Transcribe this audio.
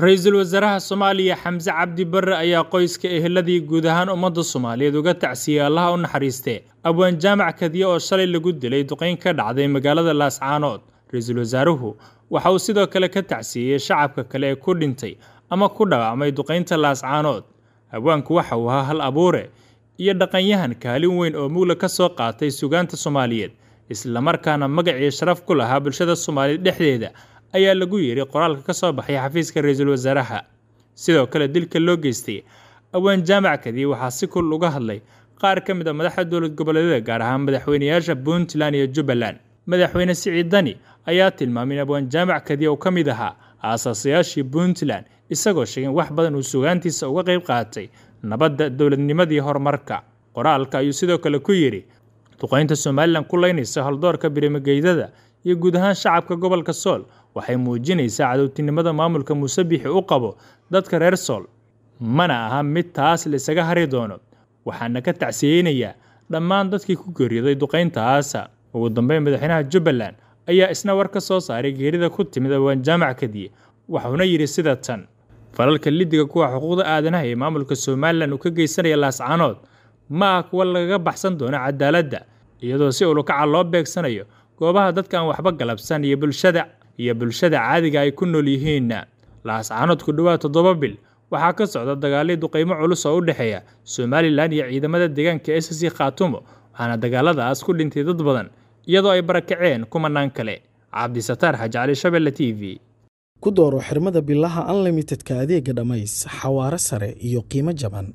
ra-iisul wasaaraha soomaaliya xamse cabdi barre ayaa qoyska eheladii guud ahaan ummadda soomaaliyeed uga tacsiyey allaha u naxariistee abwaan jaamac kadiye oo shalay lagu dilay duqayn ka dhacday magaalada laascaanood ra-iisul wasaaruhu waxa uu sidoo kale ka tacsiyeyey shacabka kale ee ku dhintay ama ku dhaawacmay duqaynta laascaanood abwaanku waxa uu ahaa hal abuure iyo dhaqanyahan kaalin weyn oo mugla ka soo qaatay sugaanta soomaaliyeed isla islamarkaana magaciyo sharaf ku lahaa bulshada soomaaliyeed dhexdeeda ayaa lagu yidhi qoraalka ka soo baxay xafiiska ra-iisul wasaaraha sidoo kale dilka loo geystay awaan jaamackadii waxaa si kul uga hadlay qaar ka mid a ah madaxda dowlad goboleedyada gaar ahaan madaxweyneyaasha puntland iyo jubbaland madaxweyne siciidani ayaa tilmaamay in abwaan jaamackadii uu ka mid ahaa aasaasayaashii puntland isagoo in wax badan uu sugaantiisa uga qayb qaatay nabadda dowladnimadii horumarka qoraalka ayuu sidoo kale ku yidhi duqaynta somalilan ku laynaysa haldoorka birimigeydada iyo guud ahaan shacabka gobolka sool waxay muujinaysaa cadowtinimada maamulka muuse biixi u qabo dadka reer sool mana aha mid taas laysaga hari doono waxaana ka tacsiyeynayaa dhammaan dadkii ku geeriyooday duqayntaasa ugu dambeyn madaxweynaha jubbaland ayaa isna war ka soo saaray geerida ku timid awaan jaamac kadiye waxuuna yidhi sida tan falalka lidiga kuwa xuquuqda aadanaha ee maamulka somalilan uu ka geysanaya laascanood ma ah kuwa lagaga baxsan doono cadaaladda iyadoo si ulukaca loo beegsanayo goobaha dadkaan waxba galabsan iyo bulshada iyo bulshada caadiga ay ku nool yihiin yihiinna ku dhowaad toddoba bil waxaa ka socda dagaalii duqaymo culus oo u dhexeeya somalilan iyo ciidamada deegaanka s c khaatumo waxaana dagaaladaas ku dhintay dad badan iyadoo ay barakaceen kumanaan kale cabdisataar xaji cali shabelle t v ku dooro xirmada bilaha unlimitedka adeega dhammays xawaare sare iyo qiimo jaban